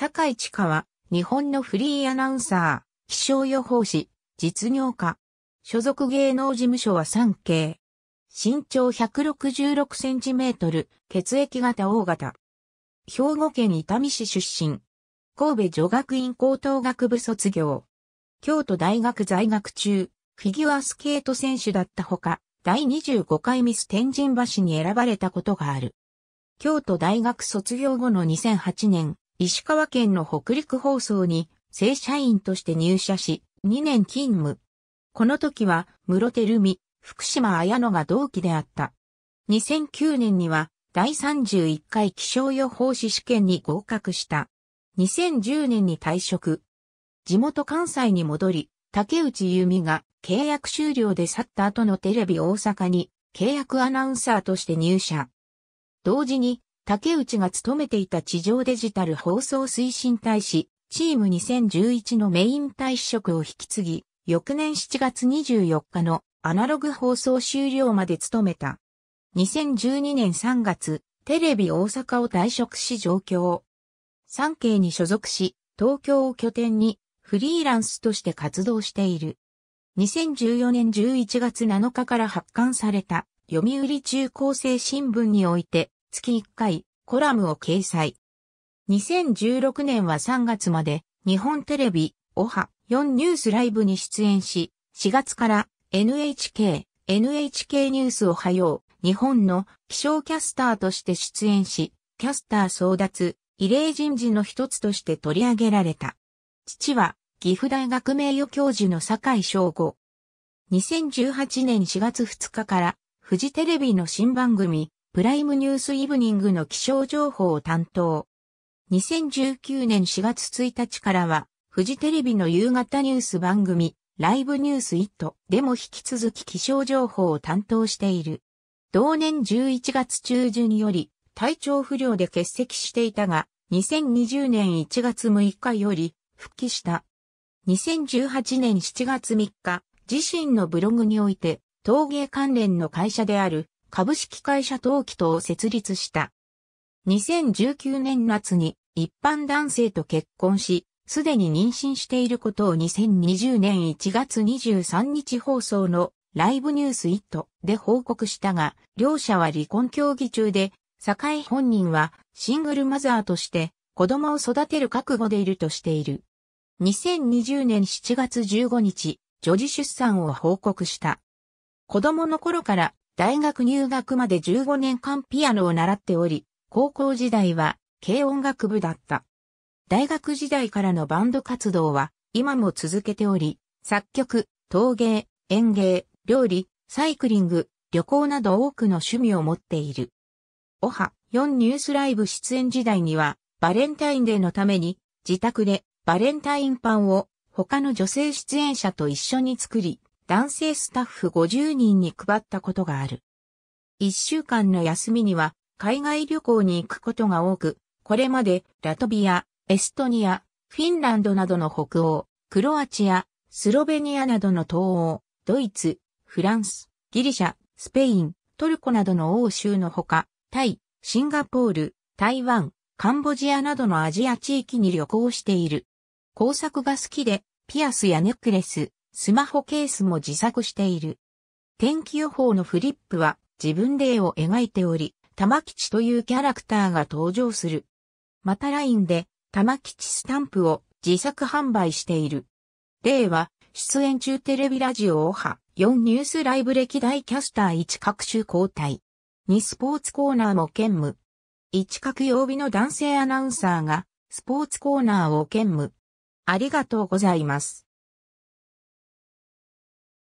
坂井千佳は、日本のフリーアナウンサー、気象予報士、実業家。所属芸能事務所は3経。身長166センチメートル、血液型 O 型。兵庫県伊丹市出身。神戸女学院高等学部卒業。京都大学在学中、フィギュアスケート選手だったほか、第25回ミス天神橋に選ばれたことがある。京都大学卒業後の2008年、石川県の北陸放送に正社員として入社し、2年勤務。この時は、室手るみ、福島綾乃が同期であった。2009年には、第31回気象予報士試験に合格した。2010年に退職。地元関西に戻り、竹内由美が契約終了で去った後のテレビ大阪に契約アナウンサーとして入社。同時に竹内が務めていた地上デジタル放送推進大使、チーム2011のメイン大使職を引き継ぎ、翌年7月24日のアナログ放送終了まで務めた。2012年3月、テレビ大阪を退職し上京。産経に所属し、東京を拠点にフリーランスとして活動している。2014年11月7日から発刊された読売中高生新聞において月1回、コラムを掲載。2016年は3月まで、日本テレビ、オハ、4ニュースライブに出演し、4月から NHK、NHK ニュースをはよう、日本の気象キャスターとして出演し、キャスター争奪、異例人事の一つとして取り上げられた。父は、岐阜大学名誉教授の坂井翔吾。2018年4月2日から、富士テレビの新番組、プライムニュースイブニングの気象情報を担当。2019年4月1日からは、フジテレビの夕方ニュース番組、ライブニュースイットでも引き続き気象情報を担当している。同年11月中旬より体調不良で欠席していたが、2020年1月6日より復帰した。2018年7月3日、自身のブログにおいて、陶芸関連の会社である株式会社陶器とを設立した。2019年夏に一般男性と結婚し、すでに妊娠していることを2020年1月23日放送のライブニュースイットで報告したが、両者は離婚協議中で、坂井本人はシングルマザーとして子供を育てる覚悟でいるとしている。2020年7月15日、女児出産を報告した。子供の頃から大学入学まで15年間ピアノを習っており、高校時代は軽音楽部だった。大学時代からのバンド活動は今も続けており、作曲、陶芸、園芸、料理、サイクリング、旅行など多くの趣味を持っている。オハ4ニュースライブ出演時代には、バレンタインデーのために、自宅でバレンタインパンを他の女性出演者と一緒に作り、男性スタッフ50人に配ったことがある。一週間の休みには海外旅行に行くことが多く、これまでラトビア、エストニア、フィンランドなどの北欧、クロアチア、スロベニアなどの東欧、ドイツ、フランス、ギリシャ、スペイン、トルコなどの欧州のほか、タイ、シンガポール、台湾、カンボジアなどのアジア地域に旅行している。工作が好きで、ピアスやネックレス、スマホケースも自作している。天気予報のフリップは自分で絵を描いており、玉吉というキャラクターが登場する。また LINE で玉吉スタンプを自作販売している。例は、出演中テレビラジオオハ4ニュースライブ歴代キャスター1各種交代。2スポーツコーナーも兼務。1各曜日の男性アナウンサーがスポーツコーナーを兼務。ありがとうございます。